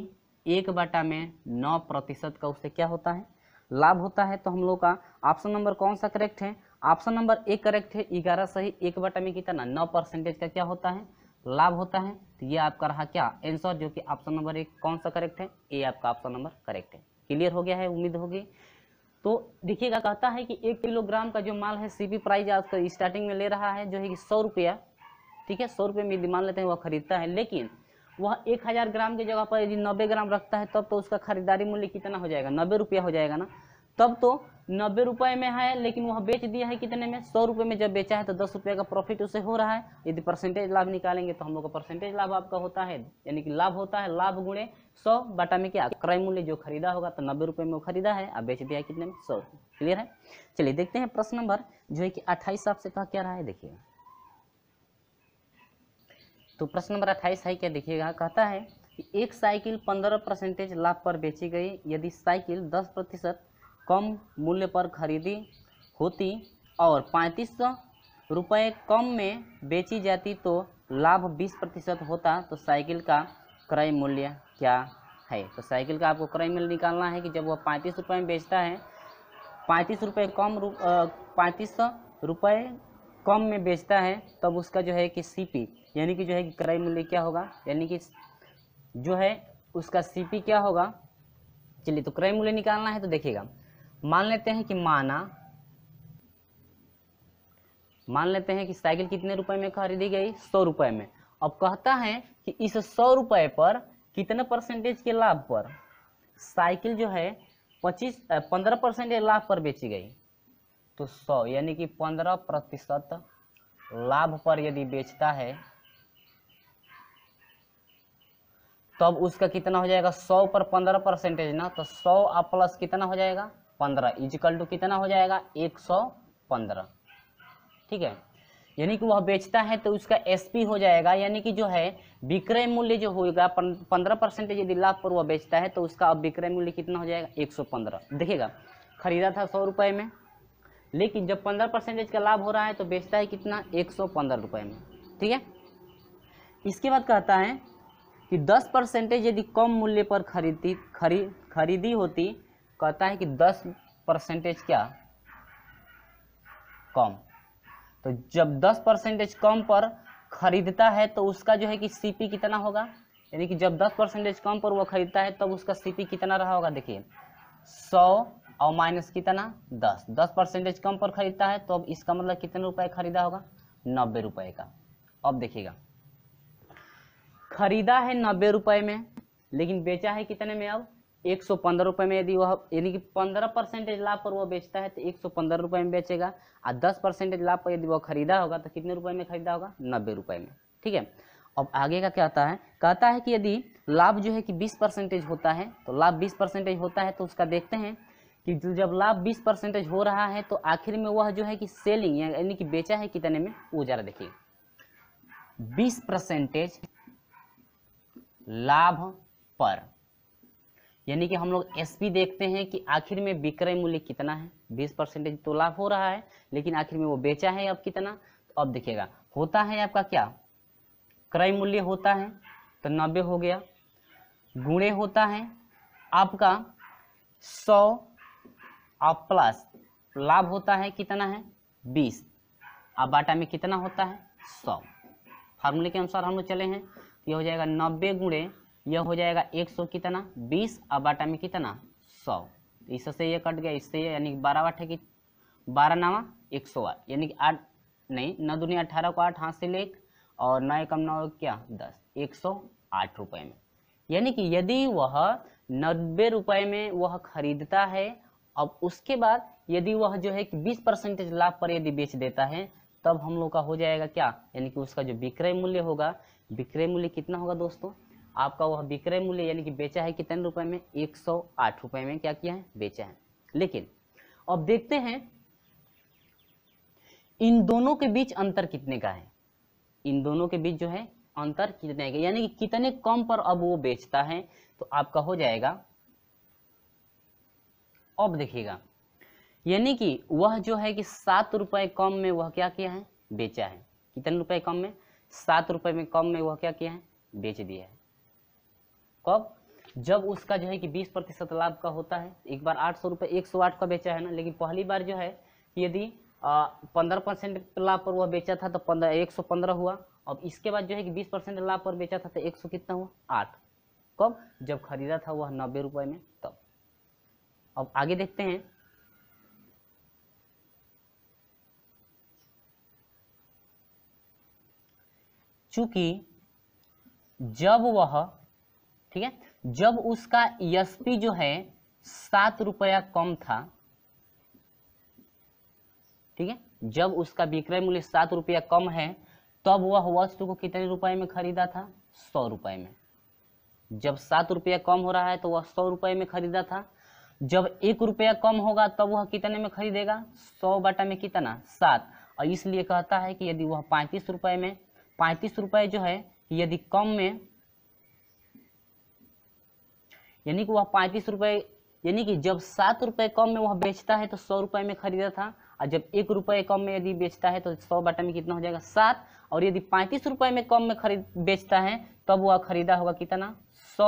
एक बटा में नौ प्रतिशत का उससे क्या होता है लाभ होता है तो हम लोग का ऑप्शन नंबर कौन सा करेक्ट है ऑप्शन नंबर एक करेक्ट है ग्यारह सही एक बटा में कितना नौ परसेंटेज का क्या होता है लाभ होता है तो ये आपका रहा क्या आंसर जो कि ऑप्शन नंबर एक कौन सा करेक्ट है ए आपका ऑप्शन नंबर करेक्ट है क्लियर हो गया है उम्मीद होगी तो देखिएगा कहता है कि एक किलोग्राम का जो माल है सीपी प्राइस आज स्टार्टिंग में ले रहा है जो है कि सौ रुपया ठीक है सौ रुपये में यदि मान लेते हैं वह खरीदता है लेकिन वह एक हज़ार ग्राम की जगह पर यदि नब्बे ग्राम रखता है तब तो उसका खरीदारी मूल्य कितना हो जाएगा नब्बे रुपया हो जाएगा ना तब तो नब्बे रुपये में है लेकिन वह बेच दिया है कितने में सौ रुपये में जब बेचा है तो दस रुपये का प्रॉफिट उसे हो रहा है यदि परसेंटेज लाभ निकालेंगे तो हम लोग का परसेंटेज लाभ आपका होता है यानी कि लाभ होता है लाभ गुणे सौ बाटा में क्या क्रय मूल्य जो खरीदा होगा तो नब्बे रुपये में वो खरीदा है आप बेच दिया है कितने में सौ क्लियर है चलिए देखते हैं प्रश्न नंबर जो है कि अट्ठाईस आपसे कहा क्या रहा है देखिए तो प्रश्न नंबर अट्ठाईस है क्या देखिएगा कहता है कि एक साइकिल पंद्रह परसेंटेज लाभ पर बेची गई यदि साइकिल दस प्रतिशत कम मूल्य पर खरीदी होती और पैंतीस रुपये कम में बेची जाती तो लाभ बीस प्रतिशत होता तो साइकिल का क्रय मूल्य क्या है तो साइकिल का आपको क्रय मूल्य निकालना है कि जब वह पैंतीस रुपये में बेचता है पैंतीस रुपये कम पैंतीस रुपये कम में बेचता है तब उसका जो है कि सीपी यानी कि जो है कि क्रय मूल्य क्या होगा यानी कि जो है उसका सीपी क्या होगा चलिए तो क्रय मूल्य निकालना है तो देखिएगा मान लेते हैं कि माना मान लेते हैं कि साइकिल कितने रुपए में खरीदी गई सौ रुपए में अब कहता है कि इस सौ रुपए पर कितना परसेंटेज के लाभ पर साइकिल जो है पच्चीस पंद्रह परसेंट लाभ पर बेची गई तो सौ यानी कि पंद्रह प्रतिशत लाभ पर यदि बेचता है तब तो उसका कितना हो जाएगा सौ पर पंद्रह परसेंटेज ना तो सौ आप प्लस कितना हो जाएगा पंद्रह इजिकल टू कितना हो जाएगा एक सौ पंद्रह ठीक है यानी कि वह बेचता है तो उसका एसपी हो जाएगा यानी कि जो है विक्रय मूल्य जो होगा पंद्रह परसेंटेज यदि लाभ पर वह बेचता है तो उसका अब विक्रय मूल्य कितना हो जाएगा एक सौ पंद्रह देखिएगा खरीदा था सौ रुपये में लेकिन जब पंद्रह परसेंटेज का लाभ हो रहा है तो बेचता है कितना एक सौ पंद्रह रुपये में ठीक है इसके बाद कहता है कि दस परसेंटेज यदि कम मूल्य पर खरीदी खरी खरीदी होती कहता है कि दस परसेंटेज क्या कम तो जब दस परसेंटेज कम पर खरीदता है तो उसका जो है कि सीपी कितना होगा यानी कि जब दस परसेंटेज कम पर वह खरीदता है तब तो उसका सीपी कितना रहा होगा देखिए सौ और माइनस कितना दस दस परसेंटेज कम पर खरीदता है तो अब इसका मतलब कितने रुपए खरीदा होगा नब्बे रुपए का अब देखिएगा खरीदा है नब्बे रुपए में लेकिन बेचा है कितने में अब एक सौ पंद्रह रुपए में यदि वह यानी कि पंद्रह परसेंटेज लाभ पर वह बेचता है तो एक सौ पंद्रह रुपए में बेचेगा और दस परसेंटेज लाभ पर यदि वह खरीदा होगा तो कितने रुपए में खरीदा होगा नब्बे रुपए में ठीक है अब आगे का क्या आता है कहता है कि यदि लाभ जो है कि बीस परसेंटेज होता है तो लाभ बीस परसेंटेज होता है तो उसका देखते हैं कि जब लाभ 20 परसेंटेज हो रहा है तो आखिर में वह जो है कि सेलिंग यानी कि बेचा है कितने में वो जरा देखिए 20 परसेंटेज लाभ पर यानी कि हम लोग एसपी देखते हैं कि आखिर में विक्रय मूल्य कितना है 20 परसेंटेज तो लाभ हो रहा है लेकिन आखिर में वो बेचा है अब कितना तो अब देखिएगा होता है आपका क्या क्रय मूल्य होता है तो नब्बे हो गया गुणे होता है आपका सौ और प्लस लाभ होता है कितना है बीस और बाटा में कितना होता है सौ फार्मूले के अनुसार हम लोग चले हैं तो यह हो जाएगा नब्बे गुणे यह हो जाएगा एक सौ कितना बीस और बाटा में कितना सौ तो इससे ये कट गया इससे ये यानी बारह आठ है कि बारह नवा एक सौ आठ यानी कि आठ नहीं नौ दुनिया अठारह को आठ हाथ से ले और नौ एकम नौ क्या दस एक सौ आठ रुपये में यानी कि यदि वह नब्बे रुपये में वह खरीदता है अब उसके बाद यदि वह जो है कि बीस परसेंटेज लाभ पर यदि बेच देता है तब हम लोग का हो जाएगा क्या यानी कि उसका जो विक्रय मूल्य होगा विक्रय मूल्य कितना होगा दोस्तों आपका वह विक्रय मूल्य यानी कि बेचा है कितने रुपए में एक सौ आठ रुपए में क्या किया है बेचा है लेकिन अब देखते हैं इन दोनों के बीच अंतर कितने का है इन दोनों के बीच जो है अंतर कितने का यानी कि कितने कम पर अब वो बेचता है तो आपका हो जाएगा अब देखिएगा यानी कि वह जो है कि सात रुपये कम में वह क्या किया है बेचा है कितने रुपए कम में सात रुपये में कम में वह क्या किया है बेच दिया है कब जब उसका जो है कि बीस प्रतिशत लाभ का होता है एक बार आठ सौ रुपये एक सौ आठ का बेचा है ना लेकिन पहली बार जो है यदि पंद्रह परसेंट लाभ पर वह बेचा था तो पंद्रह एक सौ पंद्रह हुआ अब इसके बाद जो है कि बीस परसेंट लाभ पर बेचा था तो एक सौ कितना हुआ आठ कब जब खरीदा था वह नब्बे रुपये में तब अब आगे देखते हैं चूंकि जब वह ठीक है जब उसका एसपी जो है सात रुपया कम था ठीक है जब उसका विक्रय मूल्य सात रुपया कम है तब वह वस्तु को कितने रुपए में खरीदा था सौ रुपए में जब सात रुपया कम हो रहा है तो वह सौ रुपए में खरीदा था जब एक रुपया कम होगा तब वह कितने में खरीदेगा सौ बटा में कितना सात और इसलिए कहता है कि यदि वह पैंतीस रुपये में पैंतीस रुपये जो है यदि कम में यानी कि वह पैंतीस रुपये यानी कि जब सात रुपये कम में वह बेचता है तो सौ रुपये में खरीदा था और जब एक रुपये कम में यदि बेचता है तो सौ बटा में कितना हो जाएगा सात और यदि पैंतीस रुपये में कम में खरीद बेचता है तब वह खरीदा होगा कितना सौ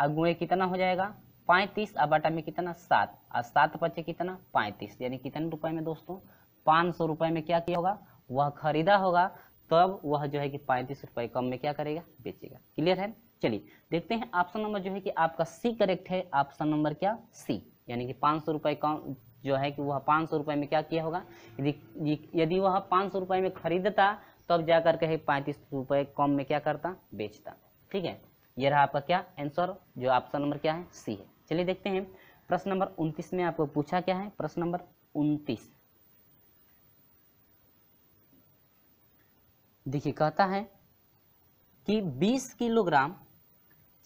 और गुणे कितना हो जाएगा पैंतीस अब बटा में कितना सात और सात पचे कितना पैंतीस यानी कितने रुपए में दोस्तों पाँच सौ रुपये में क्या किया होगा वह खरीदा होगा तब वह जो है कि पैंतीस रुपये कम में क्या करेगा बेचेगा क्लियर है चलिए देखते हैं ऑप्शन नंबर जो है कि आपका सी करेक्ट है ऑप्शन नंबर क्या सी यानी कि पाँच सौ रुपए कम जो है कि वह पाँच सौ रुपए में क्या किया होगा यदि यदि वह पाँच सौ रुपये में खरीदता तब जा करके पैंतीस रुपये कम में क्या करता बेचता ठीक है यह रहा आपका क्या आंसर जो ऑप्शन नंबर क्या है सी है चलिए देखते हैं प्रश्न नंबर उनतीस में आपको पूछा क्या है प्रश्न नंबर उनतीस देखिए कहता है कि 20 किलोग्राम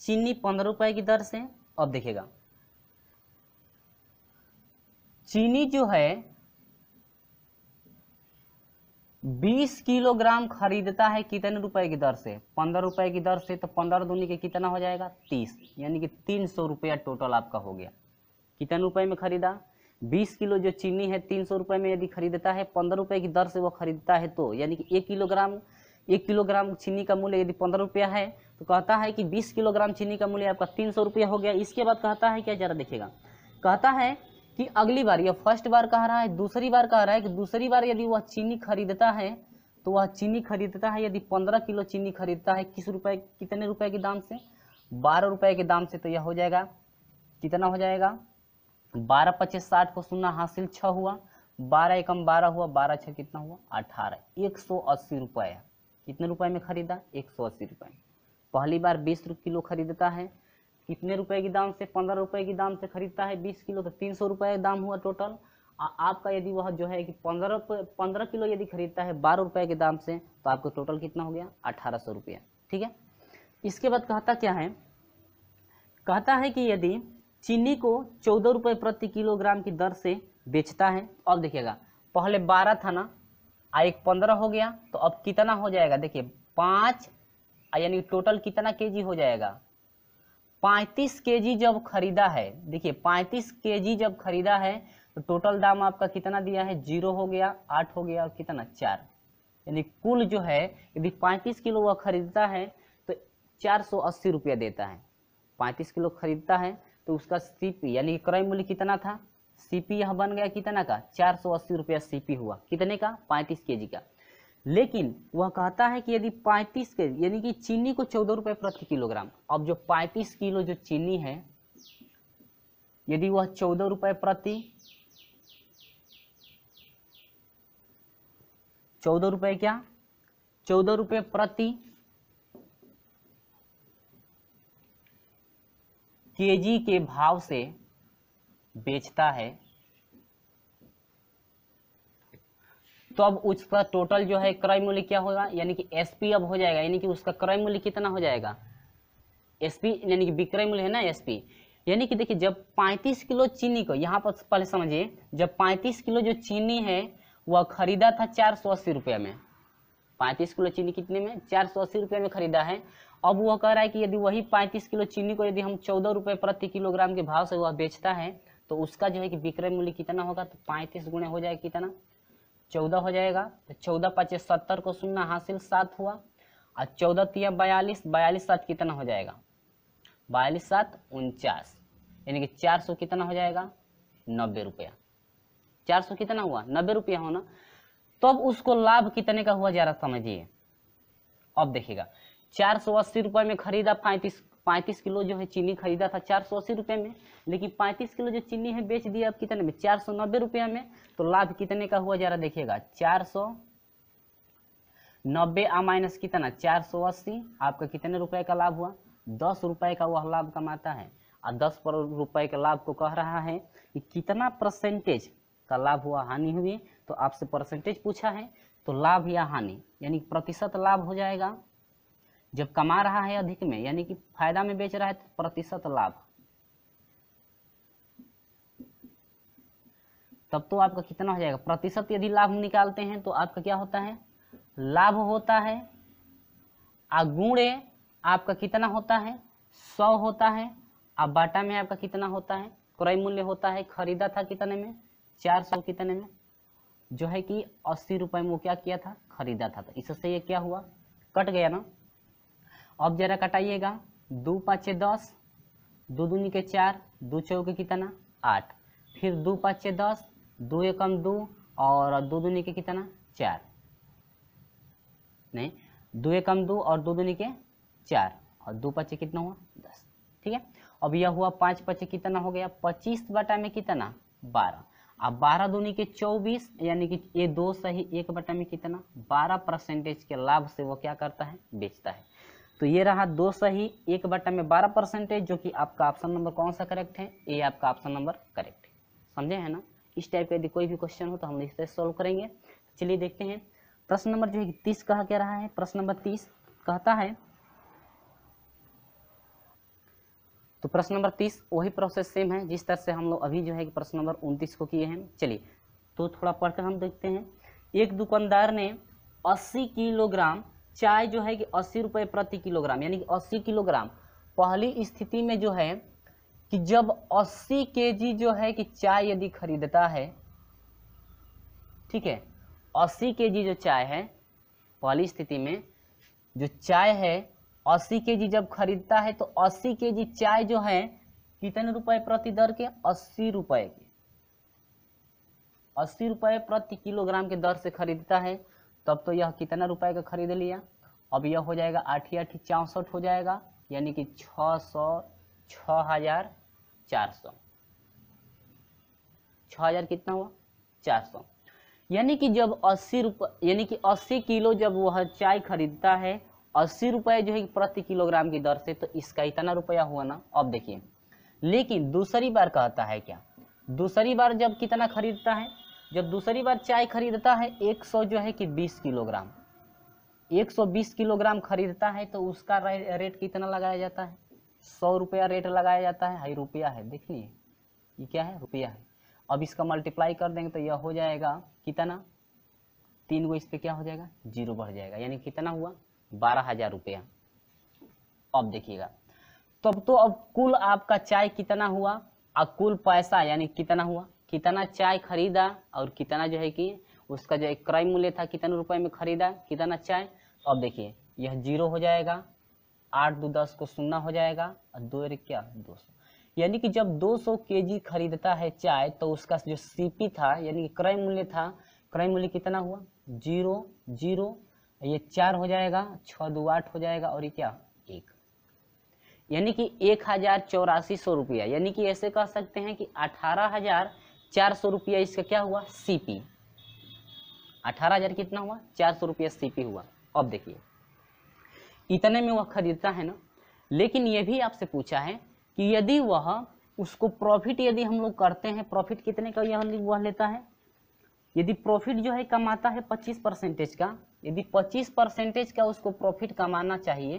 चीनी पंद्रह रुपए की दर से अब देखेगा चीनी जो है बीस किलोग्राम खरीदता है कितने रुपए की दर से पंद्रह रुपए की दर से तो पंद्रह दूनी के कितना हो जाएगा तीस यानी कि तीन सौ रुपया टोटल आपका हो गया कितने रुपए में खरीदा बीस किलो जो चीनी है तीन सौ रुपये में यदि खरीदता है पंद्रह रुपये की दर से वो खरीदता है तो यानी कि एक किलोग्राम एक किलोग्राम चीनी का मूल्य यदि पंद्रह रुपया है तो कहता है कि बीस किलोग्राम चीनी का मूल्य आपका तीन सौ रुपया हो गया इसके बाद कहता है क्या जरा देखेगा कहता है कि अगली बार या फर्स्ट बार कह रहा है दूसरी बार कह रहा है कि दूसरी बार यदि वह चीनी खरीदता है तो वह चीनी खरीदता है यदि पंद्रह किलो चीनी खरीदता है किस रुपए कितने रुपए के दाम से बारह रुपए के दाम से तो यह हो जाएगा कितना हो जाएगा बारह पच्चीस साठ को सुनना हासिल छः हुआ बारह एकम बारह हुआ बारह छः कितना हुआ अठारह एक सौ अस्सी रुपये कितने रुपये में खरीदा एक सौ अस्सी रुपए पहली बार बीस किलो खरीदता है कितने रुपए की दाम से पंद्रह रुपए की दाम से खरीदता है बीस किलो तो तीन सौ रुपये दाम हुआ टोटल आपका यदि वह जो है कि पंद्रह पंद्रह किलो यदि खरीदता है बारह रुपए के दाम से तो आपको टोटल कितना हो गया अठारह सौ रुपया ठीक है इसके बाद कहता क्या है कहता है कि यदि चीनी को चौदह रुपये प्रति किलोग्राम की दर से बेचता है और तो देखिएगा पहले बारह था ना आ एक पंद्रह हो गया तो अब कितना हो जाएगा देखिए पाँच यानी टोटल कितना केजी हो जाएगा पैंतीस के जी जब खरीदा है देखिए पैंतीस के जी जब खरीदा है तो टोटल दाम आपका कितना दिया है जीरो हो गया आठ हो गया और कितना चार यानी कुल जो है यदि पैंतीस किलो वह खरीदता है तो चार सौ अस्सी रुपया देता है पैंतीस किलो खरीदता है तो उसका सीपी यानी क्रय मूल्य कितना था सीपी यह बन गया कितना का चार सौ अस्सी रुपया सीपी हुआ कितने का पैंतीस के जी का लेकिन वह कहता है कि यदि 35 के यानी कि चीनी को चौदह रुपए प्रति किलोग्राम अब जो 35 किलो जो चीनी है यदि वह चौदह रुपये प्रति चौदह रुपये क्या चौदह रुपये प्रति केजी के भाव से बेचता है तो अब उसका टोटल जो है क्रय मूल्य क्या होगा यानी कि एस पी अब हो जाएगा यानी कि उसका क्रय मूल्य कितना हो जाएगा एस पी यानी कि विक्रय मूल्य है ना एस पी यानी कि देखिए जब 35 किलो चीनी को यहाँ पर पहले समझिए जब 35 किलो जो चीनी है वह खरीदा था चार सौ अस्सी रुपये में पैंतीस किलो चीनी कितने में चार सौ अस्सी रुपये में खरीदा है अब वो कह रहा है कि यदि वही पैंतीस किलो चीनी को यदि हम चौदह रुपये प्रति किलोग्राम के भाव से वह बेचता है तो उसका जो है कि विक्रय मूल्य कितना होगा तो पैंतीस गुणे हो जाएगा कितना चौदह हो जाएगा तो चौदह पाँच सत्तर को सुनना हासिल सात हुआ और चौदह तीन बयालीस बयालीस सात कितना हो जाएगा बयालीस सात उनचास यानी कि चार सौ कितना हो जाएगा नब्बे रुपया चार सौ कितना हुआ नब्बे रुपया होना तब तो उसको लाभ कितने का हुआ जरा समझिए अब देखिएगा चार सौ अस्सी रुपये में खरीदा पैंतीस पैंतीस किलो जो है चीनी खरीदा था चार सौ अस्सी रुपये में लेकिन पैंतीस किलो जो चीनी है बेच दिया अब कितने में चार सौ नब्बे रुपये में तो लाभ कितने का हुआ जरा देखिएगा चार सौ नब्बे आ माइनस कितना चार सौ अस्सी आपका कितने रुपए का लाभ हुआ दस रुपए का वह लाभ कमाता है और दस पर रुपए का लाभ को कह रहा है कि कितना परसेंटेज का लाभ हुआ हानि हुई तो आपसे परसेंटेज पूछा है तो लाभ या हानि यानी प्रतिशत लाभ हो जाएगा जब कमा रहा है अधिक में यानी कि फायदा में बेच रहा है तो प्रतिशत लाभ तब तो आपका कितना हो जाएगा प्रतिशत यदि लाभ निकालते हैं तो आपका क्या होता है लाभ होता है अगुणे आपका कितना होता है सौ होता है अब बाटा में आपका कितना होता है क्रय मूल्य होता है खरीदा था कितने में चार सौ कितने में जो है कि अस्सी रुपए में वो क्या किया था खरीदा था तो इससे ये क्या हुआ कट गया ना अब जरा कटाइएगा दो पाँचे दस दो दूनी के चार दो चौके कितना आठ फिर दो पाँचे दस दो एकम दो और दो दूनी के कितना चार नहीं दो एकम दो और दो दूनी के चार और दो पच्चे कितना हुआ दस ठीक है अब यह हुआ पाँच पच्चे कितना हो गया पच्चीस बटा में कितना बारह अब बारह दूनी के चौबीस यानी कि ये दो सही एक बटा में कितना बारह परसेंटेज के लाभ से वो क्या करता है बेचता है तो ये रहा दो सही एक बटा में बारह परसेंटेज जो कि आपका ऑप्शन नंबर कौन सा करेक्ट है ये आपका ऑप्शन नंबर करेक्ट है समझे है ना इस टाइप का यदि कोई भी क्वेश्चन हो तो हम इस तरह सॉल्व करेंगे चलिए देखते हैं प्रश्न नंबर जो है तीस कहा क्या रहा है प्रश्न नंबर तीस कहता है तो प्रश्न नंबर तीस वही प्रोसेस सेम है जिस तरह से हम लोग अभी जो है कि प्रश्न नंबर उनतीस को किए हैं चलिए तो थोड़ा पढ़कर हम देखते हैं एक दुकानदार ने अस्सी किलोग्राम चाय जो है कि अस्सी रुपये प्रति किलोग्राम यानी कि अस्सी किलोग्राम पहली स्थिति में जो है कि जब अस्सी के जो है कि चाय यदि खरीदता है ठीक है अस्सी के जो चाय है पहली स्थिति में जो चाय है अस्सी के जब खरीदता है तो अस्सी के चाय जो है कितने रुपए प्रति दर के अस्सी रुपए के अस्सी रुपए प्रति किलोग्राम के दर से खरीदता है तब तो यह कितना रुपए का खरीद लिया अब यह हो जाएगा आठ आठ चौंसठ हो जाएगा यानी कि छः सौ छः हजार चार सौ छः हजार कितना हुआ चार सौ यानी कि जब अस्सी रुपये यानी कि अस्सी किलो जब वह चाय खरीदता है अस्सी रुपये जो है प्रति किलोग्राम की दर से तो इसका इतना रुपया हुआ ना अब देखिए लेकिन दूसरी बार कहता है क्या दूसरी बार जब कितना खरीदता है जब दूसरी बार चाय खरीदता है 100 जो है कि 20 किलोग्राम 120 किलोग्राम खरीदता है तो उसका रेट कितना लगाया जाता है सौ रुपया रेट लगाया जाता है हाई रुपया है देख लिए ये क्या है रुपया है अब इसका मल्टीप्लाई कर देंगे तो यह हो जाएगा कितना तीन गो इस पर क्या हो जाएगा जीरो बढ़ जाएगा यानी कितना हुआ बारह हजार रुपया अब देखिएगा तब तो अब कुल आपका चाय कितना हुआ और कुल पैसा यानी कितना हुआ कितना चाय खरीदा और कितना जो है कि उसका जो है क्रय मूल्य था कितने रुपए में खरीदा कितना चाय अब देखिए यह जीरो हो जाएगा आठ दो दस को सुनना हो जाएगा और दो क्या दो सौ यानी कि जब 200 सौ के खरीदता है चाय तो उसका जो सीपी था यानी कि क्रय मूल्य था क्रय मूल्य कितना हुआ जीरो जीरो ये चार हो जाएगा छः दो आठ हो जाएगा और ये क्या एक यानी कि एक हजार चौरासी सौ रुपया यानी कि ऐसे कह सकते हैं कि अठारह हजार चार सौ रुपया इसका क्या हुआ सीपी अठारह हजार कितना हुआ चार सौ रुपया सीपी हुआ अब देखिए इतने में वह खरीदता है ना लेकिन यह भी आपसे पूछा है कि यदि वह उसको प्रॉफिट यदि हम लोग करते हैं प्रॉफिट कितने का यह वह लेता है यदि प्रॉफिट जो है कमाता है पच्चीस परसेंटेज का यदि पच्चीस परसेंटेज का उसको प्रॉफिट कमाना चाहिए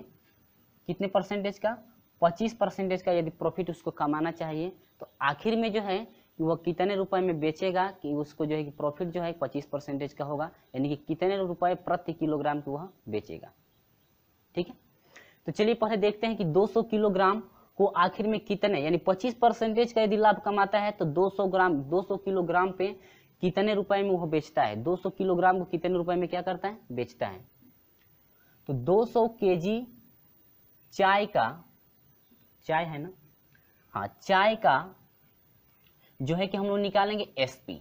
कितने परसेंटेज का पच्चीस परसेंटेज का यदि प्रॉफिट उसको कमाना चाहिए तो आखिर में जो है कि वह कितने रुपए में बेचेगा कि उसको जो है कि प्रॉफिट जो है पच्चीस परसेंटेज का होगा यानी कि कितने रुपए प्रति किलोग्राम की वह बेचेगा ठीक है तो चलिए पहले देखते हैं कि 200 किलोग्राम को आखिर में कितने यानी 25 परसेंटेज का यदि लाभ कमाता है तो 200 ग्राम 200 किलोग्राम पे कितने रुपए में वह बेचता है 200 किलोग्राम को कितने रुपए में क्या करता है बेचता है तो 200 जी चाय का चाय है ना हाँ चाय का जो है कि हम लोग निकालेंगे एस पी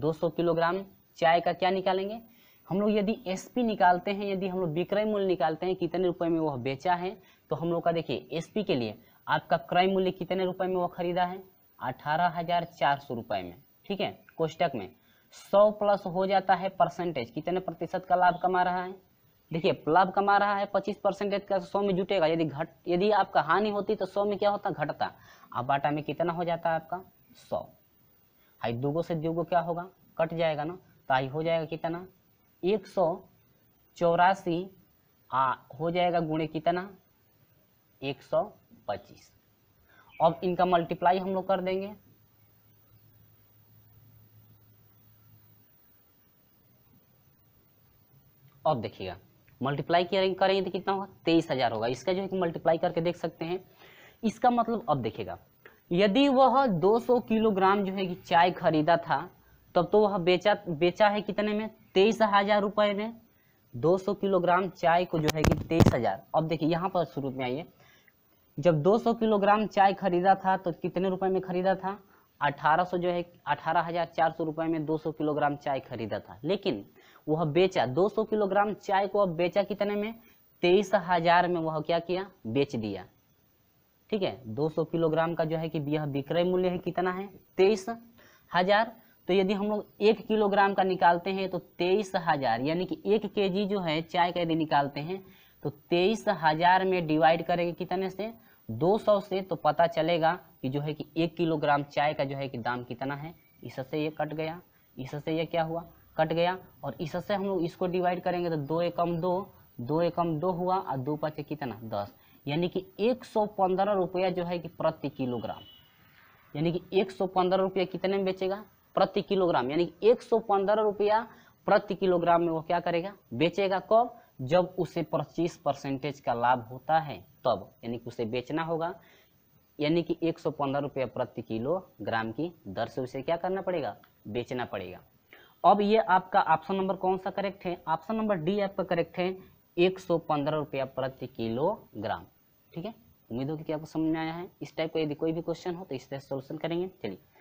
दो सौ किलोग्राम चाय का क्या निकालेंगे हम लोग यदि एस पी निकालते हैं यदि हम लोग विक्रय मूल्य निकालते हैं कितने रुपए में वह बेचा है तो हम लोग का देखिए एस पी के लिए आपका क्रय मूल्य कितने रुपए में वह खरीदा है अठारह हजार चार सौ रुपए में ठीक है कोष्टक में सौ प्लस हो जाता है परसेंटेज कितने प्रतिशत का लाभ कमा रहा है देखिए लाभ कमा रहा है पच्चीस परसेंटेज का सौ में जुटेगा यदि घट यदि आपका हानि होती तो सौ में क्या होता घटता अब बाटा में कितना हो जाता है आपका सौ हाई दूगो से दूगो क्या होगा कट जाएगा ना तो हाई हो जाएगा कितना एक सौ चौरासी आ हो जाएगा गुणे कितना एक सौ पच्चीस अब इनका मल्टीप्लाई हम लोग कर देंगे अब देखिएगा मल्टीप्लाई करेंगे तो कितना होगा तेईस हजार होगा इसका जो है कि मल्टीप्लाई करके देख सकते हैं इसका मतलब अब देखिएगा यदि वह 200 किलोग्राम जो है कि चाय खरीदा था तब तो वह बेचा बेचा है कितने में तेईस हजार रुपये में 200 किलोग्राम चाय को जो है कि तेईस हजार अब देखिए यहाँ पर शुरू में आइए जब 200 किलोग्राम चाय खरीदा था तो कितने रुपए में खरीदा था 1800 जो है अठारह हजार चार सौ रुपये में 200 किलोग्राम चाय खरीदा था लेकिन वह बेचा 200 किलोग्राम चाय को अब बेचा कितने में तेईस हजार में वह क्या किया बेच दिया ठीक है 200 किलोग्राम का जो है कि यह विक्रय मूल्य है कितना है तेईस हजार तो यदि हम लोग एक किलोग्राम का निकालते हैं तो तेईस हजार यानी कि एक के जी जो है चाय का यदि निकालते हैं तो तेईस हजार में डिवाइड करेंगे कितने से 200 से तो पता चलेगा कि जो है कि एक किलोग्राम चाय का जो है कि दाम कितना है इससे ये कट गया इससे ये क्या हुआ कट गया और इससे हम लोग इसको डिवाइड करेंगे तो दो एकम दो दो एकम दो हुआ और दो पचे कितना दस यानी कि एक सौ पंद्रह रुपया जो है कि प्रति किलोग्राम यानी कि एक सौ पंद्रह रुपया कितने में बेचेगा प्रति किलोग्राम यानी कि एक सौ पंद्रह रुपया प्रति किलोग्राम में वो क्या करेगा बेचेगा कब जब उसे पच्चीस परसेंटेज का लाभ होता है तब यानी कि उसे बेचना होगा यानी कि एक सौ पंद्रह रुपया प्रति किलोग्राम की दर से उसे क्या करना पड़ेगा बेचना पड़ेगा अब ये आपका ऑप्शन नंबर कौन सा करेक्ट है ऑप्शन नंबर डी आपका करेक्ट है एक सौ पंद्रह रुपया प्रति किलोग्राम ठीक है उम्मीद होगी कि आपको समझ में आया है इस टाइप का यदि कोई भी क्वेश्चन हो तो इस तरह सोल्यूशन करेंगे चलिए